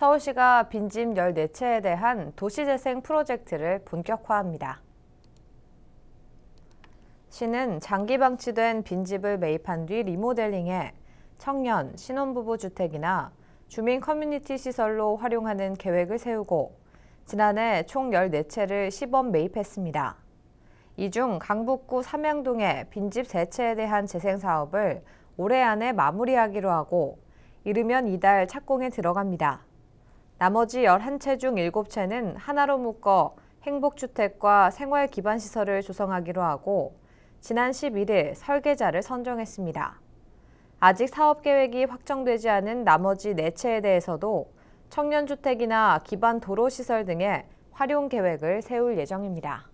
서울시가 빈집 14채에 대한 도시재생 프로젝트를 본격화합니다. 시는 장기 방치된 빈집을 매입한 뒤 리모델링해 청년, 신혼부부 주택이나 주민 커뮤니티 시설로 활용하는 계획을 세우고 지난해 총 14채를 시범 매입했습니다. 이 중 강북구 삼양동의 빈집 3채에 대한 재생 사업을 올해 안에 마무리하기로 하고 이르면 이달 착공에 들어갑니다. 나머지 11채 중 7채는 하나로 묶어 행복주택과 생활기반시설을 조성하기로 하고 지난 11일 설계자를 선정했습니다. 아직 사업계획이 확정되지 않은 나머지 4채에 대해서도 청년주택이나 기반 도로시설 등의 활용 계획을 세울 예정입니다.